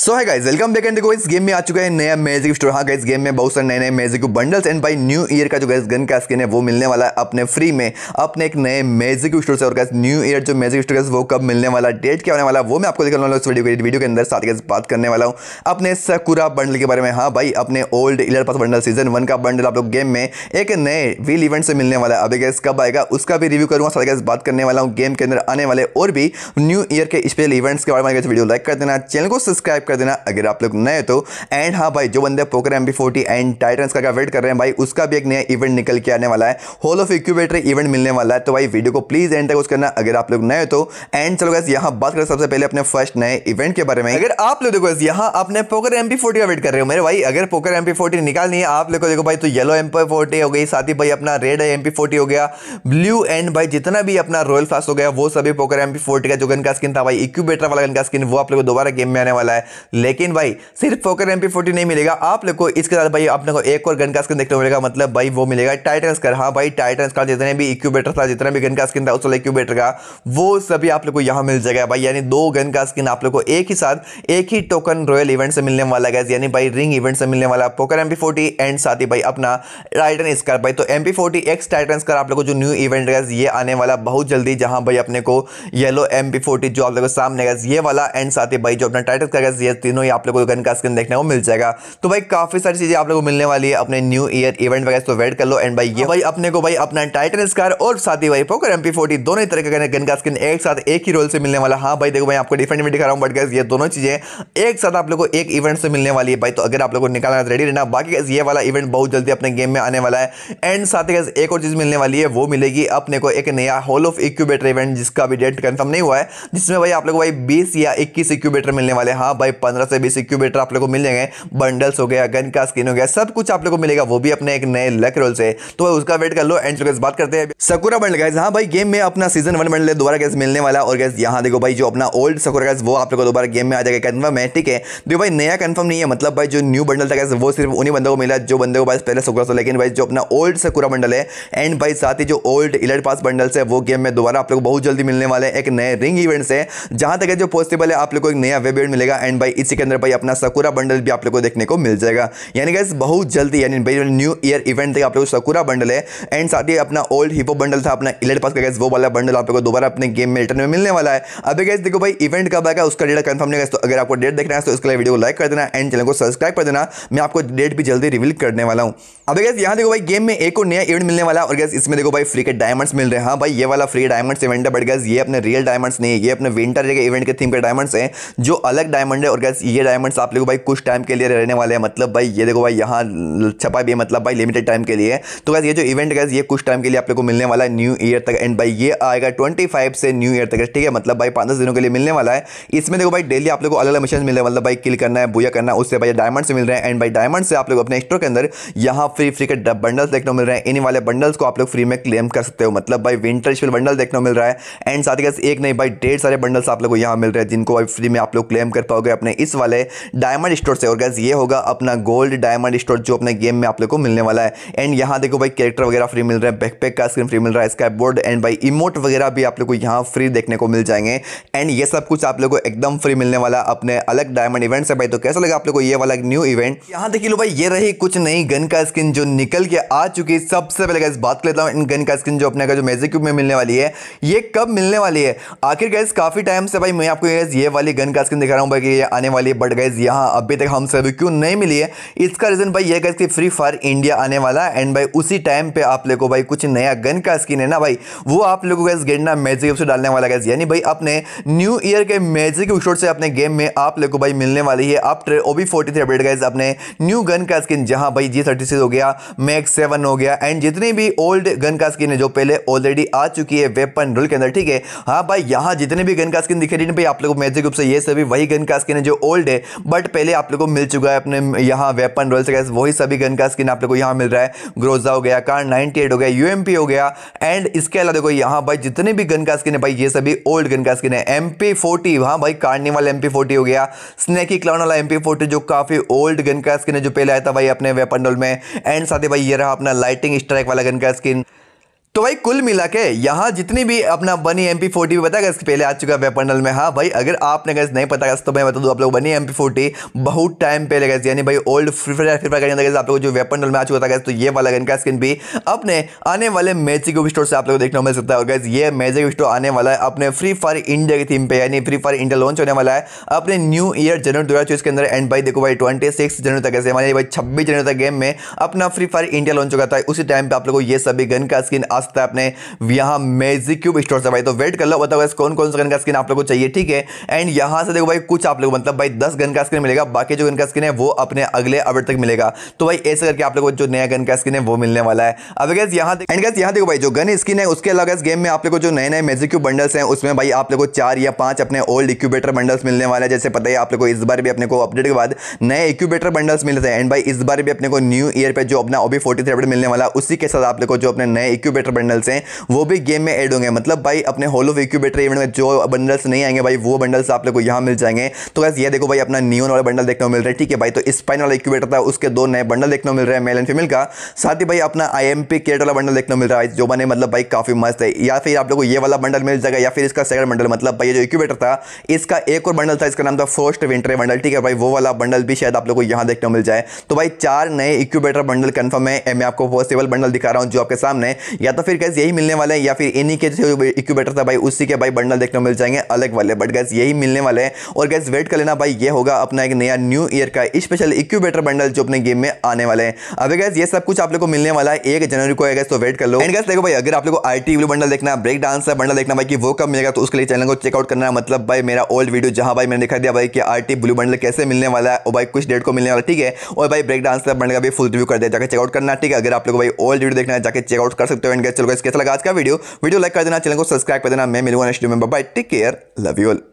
सो है guys welcome back and देखो इस गेम में आ चुका है नया मैजिक स्टोर हाँ इस गेम में बहुत सारे नए नए magic bundles and by new year का जो गैस गन का स्किन है वो मिलने वाला है अपने फ्री में अपने एक नए मैजिक स्टोर से और गैस न्यू ईयर जो मैजिक स्टोर वो कब मिलने वाला डेट क्या होने वाला वो मैं आपको देखने वाला इस वीडियो के वीडियो के अंदर साथ गैस बात करने वाला हूँ अपने सकुरा बंडल के बारे में हाँ भाई अपने ओल्ड इलर पास बंडल सीजन वन का बंडल आप लोग गेम में एक नए व्हील इवेंट से मिलने वाला है अभी गैस कब आएगा उसका भी रिव्यू करूँगा साथ गैस बात करने वाला हूँ गेम के अंदर आने वाले और भी न्यू ईयर के स्पेशल इवेंट्स के बारे में वीडियो लाइक कर देना चैनल को सब्सक्राइब कर देना अगर आप लोग नए तो एंड हाँ भाई जो बंदे poker M forty and titans का वेट कर रहे हैं भाई उसका भी एक नया इवेंट निकल के आने वाला है होल ऑफ इक्यूबेटर इवेंट मिलने वाला है तो भाई वीडियो को प्लीज़ एंड तक वॉच करना अगर आप लोग नए तो एंड चलो गैस यहाँ बात करें सबसे पहले अपने फर्स्ट नए इवेंट के बारे में अगर आप लोग देखो यहाँ अपने पोकर एम फोर्टी का वेट कर रहे हो मेरे भाई अगर पोकर एम फोर्टी निकालनी है आप लोग को देखो भाई तो येलो एम फोर्टी हो गई साथ ही भाई अपना रेड एम फोर्टी हो गया ब्लू एंड भाई जितना भी अपना रॉयल फास्ट हो गया वो सभी पोकर एम फोर्टी का जो गन का स्किन था भाई इक्यूबेटर वाला गन का स्किन वो आप लोग दोबारा गेम में आने वाला है लेकिन भाई सिर्फ फोकर एम नहीं मिलेगा आप लोग को इसके साथ भाई अपने को एक और गन का स्किन देखने को मिलेगा मतलब भाई वो मिलेगा टाइटन स्कर हाँ भाई टाइटन स्कर जितने भी इक्यूबेटर था जितना भी गन का स्किन था उस इक्यूबेटर का वो सभी आप लोग को यहाँ मिल जाएगा भाई यानी दो गन का स्किन आप लोग को एक ही साथ एक ही टोकन रॉयल इवेंट से मिलने वाला गैस यानी भाई रिंग इवेंट से मिलने वाला पोकर एम एंड साथ ही भाई अपना टाइटन स्कर भाई तो M P forty X titan SCAR आप लोग को जो न्यू इवेंट गैस ये आने वाला बहुत जल्दी जहाँ भाई अपने को येलो एम पी फोर्टी जो आप लोग सामने गैस ये वाला एंड साथ ही भाई जो अपना टाइटन स्कर गैस ये तीनों ही आप लोगों को गन का स्क्रीन देखने को मिल जाएगा तो भाई काफ़ी सारी चीज़ें आप लोगों को मिलने वाली है अपने न्यू ईयर इवेंट वगैरह तो वेट कर लो एंड भाई ये भाई अपने को भाई अपना टाइटन स्कार और साथ ही भाई पोकर एमपी फोर्टी दोनों ही तरह का गन का स्क्रीन एक साथ एक ही रोल से मिलने वाला हाँ भाई देखो भाई आपको डिफरेंट में दिखा रहा हूँ बट गैस ये दोनों चीज़ें एक साथ आप लोग को एक इवेंट से मिलने वाली है भाई तो अगर आप लोग को निकालना रेडी रहना बाकी ये वाला इवेंट बहुत जल्दी अपने गेम में आने वाला है एंड साथ ही एक और चीज़ मिलने वाली है वो मिलेगी अपने को एक नया होल ऑफ इक्यूबेटर इवेंट जिसका अभी डेट कन्फर्म नहीं हुआ है जिसमें भाई आप लोग भाई बीस या इक्कीस इक्यूबेटर मिलने वाले हाँ भाई भाई पंद्रह से बीस इक्यूबेटर आप लोग को मिल जाएंगे बंडल्स हो गया गन का स्किन हो गया सब कुछ आप लोग को मिलेगा वो भी अपने एक नए लक रोल से तो उसका वेट कर लो एंड बात करते हैं सकुरा बंडल गैस हाँ भाई गेम में अपना सीजन वन बंडल दोबारा गैस मिलने वाला और गैस यहाँ देखो भाई जो अपना ओल्ड सकुरा गैस वो आप लोग को दोबारा गेम में आ जाएगा कन्फर्म है ठीक है देखो तो भाई नया कन्फर्म नहीं है मतलब भाई जो न्यू बंडल था गैस वो सिर्फ उन्हीं बंदों को मिला जो बंदे को पास पहले सकुरा था लेकिन भाई जो अपना ओल्ड सकुरा बंडल है एंड भाई साथ ही जो ओल्ड इलेट पास बंडल्स है वो गेम में दोबारा आप लोग बहुत जल्दी मिलने वाले एक नए रिंग इवेंट से जहां तक है जो पॉसिबल है आप लोग को एक नया वेब इवेंट मिलेगा एंड एंड भाई इसी के अंदर भाई अपना सकुरा बंडल भी आप लोग को देखने को मिल जाएगा यानी गैस बहुत जल्दी यानी भाई न्यू ईयर इवेंट तक आप लोग सकुरा बंडल है एंड साथ ही अपना ओल्ड हिपो बंडल था अपना इलेट पास का गैस वो वाला बंडल आप लोग को दोबारा अपने गेम में रिटर्न में मिलने वाला है अभी गैस देखो भाई इवेंट कब आएगा उसका डेट कंफर्म नहीं गैस तो अगर आपको डेट देखना है तो उसके लिए वीडियो को लाइक कर देना एंड चैनल को सब्सक्राइब कर देना मैं आपको डेट भी जल्दी रिविल करने वाला हूँ अब गैस यहाँ देखो भाई गेम में एक और नया इवेंट मिलने वाला और गैस इसमें देखो भाई फ्री के डायमंड्स मिल रहे हैं हाँ भाई ये वाला फ्री डायमंड्स इवेंट है बट गैस ये अपने रियल डायमंड्स नहीं है ये अपने विंटर के इवेंट के थीम के डायमंड्स हैं जो अलग डायमंड है और गैस ये डायमंड्स आप लोग भाई कुछ टाइम के लिए रहने वाले हैं मतलब भाई ये देखो भाई यहाँ छपा भी है मतलब भाई लिमिटेड टाइम के लिए तो गैस ये जो इवेंट गैस ये कुछ टाइम के लिए आप लोग को मिलने वाला है न्यू ईयर तक एंड भाई ये आएगा ट्वेंटी से न्यू ईयर तक ठीक है मतलब भाई पाँच दिनों के लिए मिलने वाला है इसमें देखो भाई डेली आप लोग को अलग अलग मिशन मिल रहे हैं मतलब भाई किल करना है बुया करना है उससे भाई डायमंड से मिल रहे हैं एंड भाई डायमंड से आप लोग अपने स्टोर के अंदर यहाँ फ्री फ्री के बंडल्स देखने को मिल रहे हैं इन वाले बंडल्स को आप लोग फ्री में क्लेम कर सकते हो मतलब भाई विंटर स्पेल बंडल देखने को मिल रहा है एंड साथ ही साथ एक नहीं भाई डेढ़ सारे बंडल्स आप लोग को यहाँ मिल रहे हैं जिनको भाई फ्री में आप लोग क्लेम कर पाओगे अपने इस वाले डायमंड स्टोर से और गैस ये होगा अपना गोल्ड डायमंड स्टोर जो अपने गेम में आप लोग को मिलने वाला है एंड यहाँ देखो भाई कैरेक्टर वगैरह फ्री मिल रहा है बैकपैक का स्क्रीन फ्री मिल रहा है स्काई बोर्ड एंड भाई इमोट वगैरह भी आप लोग को यहाँ फ्री देखने को मिल जाएंगे एंड ये सब कुछ आप लोग को एकदम फ्री मिलने वाला अपने अलग डायमंड इवेंट से भाई तो कैसा लगा आप लोग को ये वाला न्यू इवेंट यहाँ देखिए लो भाई ये रही कुछ नई गन का स्क्रीन स्किन जो निकल के आ चुकी है सबसे पहले गैस बात कर लेता हूँ इन गन का स्किन जो अपने का जो मैजिक क्यूब में मिलने वाली है ये कब मिलने वाली है आखिर गैस काफ़ी टाइम से भाई मैं आपको गैस ये वाली गन का स्किन दिखा रहा हूँ भाई ये आने वाली है बट गैस यहाँ अभी तक हम सभी क्यों नहीं मिली है इसका रीज़न भाई ये गैस की फ्री फायर इंडिया आने वाला है एंड भाई उसी टाइम पर आप लोग को भाई कुछ नया गन का स्किन है ना भाई वो आप लोग को गैस गेटना मैजिक क्यूब से डालने वाला गैस यानी भाई अपने न्यू ईयर के मैजिक क्यूब से अपने गेम में आप लोग को भाई मिलने वाली है आप ट्रे O B forty three update guys अपने न्यू गन का स्किन जहाँ भाई जी थर्टी सिक्स हो गया गया मैक सेवन हो गया एंड जितनी भी ओल्ड गन का स्किन है जो पहले ऑलरेडी आ चुकी है वेपन रूल के अंदर ठीक है हाँ भाई यहाँ जितने भी गन का स्किन दिखे भाई आप लोग मैजिक रूप से ये सभी वही गन का स्किन है जो ओल्ड है बट पहले आप लोग को मिल चुका है अपने यहाँ वेपन रूल से वही सभी गन का स्किन आप लोग को यहाँ मिल रहा है ग्रोजा हो गया कार नाइनटी हो गया यू हो गया एंड इसके अलावा देखो यहाँ भाई जितने भी गन का स्किन है भाई ये सभी ओल्ड गन का स्किन है एम पी फोर्टी हाँ भाई कार्निवल एम पी हो गया स्नेकी क्लाउन वाला एम पी जो काफ़ी ओल्ड गन का स्किन है जो पहले आया था भाई अपने वेपन रोल में एंड साथ ही भाई ये रहा अपना लाइटिंग स्ट्राइक वाला गन का स्किन तो भाई कुल मिला के यहाँ जितनी भी अपना बनी एम पी फोर्टी बताया गया इसके पहले आ चुका है वेपनल में हाँ भाई अगर आपने गैस नहीं पता गया तो मैं बता दूँ आप लोग बनी एम पी फोर्टी बहुत टाइम पहले गए यानी भाई old Free Fire Free Fire गए आप लोग जो वेपनल में आ चुका था गैस तो ये वाला गन का स्किन भी अपने आने वाले मैजिक गिव स्टोर से आप लोग देखने को मिल सकता है और गैस ये मैजिक गिव स्टोर आने वाला है अपने फ्री फायर इंडिया की थीम पे यानी फ्री फायर इंडिया लॉन्च होने वाला है अपने न्यू ईयर जनवरी दो हज़ार चौबीस के अंदर एंड भाई देखो भाई ट्वेंटी सिक्स जनवरी तक ऐसे हमारे भाई छब्बीस जनवरी तक गेम में अपना फ्री फायर इंडिया लॉन्च हो गया था उसी टाइम पर आप लोग को ये सभी गन का स्किन आ सकता है अपने यहाँ मेजिक क्यूब स्टोर से भाई तो वेट कर लो बताओ कौन कौन सा गन का स्किन आप लोग को चाहिए ठीक है एंड यहाँ से देखो भाई कुछ आप लोग मतलब भाई दस गन का स्किन मिलेगा बाकी जो गन का स्किन है वो अपने अगले अपडेट तक मिलेगा तो भाई ऐसे करके आप लोग जो नया गन का स्किन है वो मिलने वाला है अब गैस यहाँ एंड गैस यहाँ देखो भाई जो गन स्किन है उसके अलावा इस गेम में आप लोग जो नए नए मेजिक क्यूब बंडल्स हैं उसमें भाई आप लोग को चार या पाँच अपने ओल्ड इक्यूबेटर बंडल्स मिलने वाले हैं जैसे पता ही आप लोग को इस बार भी अपने को अपडेट के बाद नए इक्यूबेटर बंडल्स मिलते हैं एंड भाई इस बार भी अपने को न्यू ईयर पर जो अपना ओबी फोर्टी अपडेट मिलने वाला उसी के साथ आप लोग को जो अपने नए इक्यूबेटर इक्यूबेटर बंडल्स हैं वो भी गेम में एड होंगे मतलब भाई अपने होल ऑफ इक्यूबेटर इवेंट में जो बंडल्स नहीं आएंगे भाई वो बंडल्स आप लोग को यहाँ मिल जाएंगे तो बस ये देखो भाई अपना न्यून वाला बंडल देखने को मिल रहा है ठीक है भाई तो स्पाइन वाला इक्यूबेटर था उसके दो नए बंडल देखने को मिल रहे हैं मेल एंड फीमेल का साथ ही भाई अपना आई एम पी केट वाला बंडल देखने को मिल रहा है जो बने मतलब भाई काफ़ी मस्त है या फिर आप लोग को ये वाला बंडल मिल जाएगा या फिर इसका सेकंड बंडल मतलब भाई जो इक्यूबेटर था इसका एक और बंडल था इसका नाम था फर्स्ट विंटर बंडल ठीक है भाई वो वाला बंडल भी शायद आप लोग को यहाँ देखने को मिल जाए तो भाई चार नए इक्यूबेटर बंडल कन्फर्म है मैं आपको पॉसिबल बंडल दिखा रहा हूँ जो आपके सामने या तो तो फिर गैस यही मिलने वाले हैं या फिर इन्हीं के जो इक्यूबेटर था भाई उसी के भाई बंडल देखने को मिल जाएंगे अलग वाले बट गैस यही मिलने वाले हैं और गैस वेट कर लेना भाई ये होगा अपना एक नया न्यू ईयर का स्पेशल इक्यूबेटर बंडल जो अपने गेम में आने वाले हैं अभी गैस ये सब कुछ आप लोग को मिलने वाला है एक जनवरी को है गैस तो वेट कर लो एंड गैस देखो भाई अगर आप लोग को आई टी बंडल देखना ब्रेक डांस का बंडल देखना भाई कि वो कब मिलेगा तो उसके लिए चैनल को चेकआउट करना मतलब भाई मेरा ओल्ड वीडियो जहाँ भाई मैंने दिखा दिया भाई कि आर टी ब्लू बंडल कैसे मिलने वाला है और भाई कुछ डेट को मिलने वाला ठीक है और भाई ब्रेक डांस का बंडल का भी फुल रिव्यू कर दिया जाकर चेकआउट करना ठीक है अगर आप लोग भाई ओल्ड वीडियो देखना है जाकर चेकआउट कर सकते हो एंड गया चलो कैसे कैसा लगा आज का वीडियो वीडियो लाइक कर देना चैनल को सब्सक्राइब कर देना मैं मिलूंगा नेक्स्ट वीडियो में bye take care love you all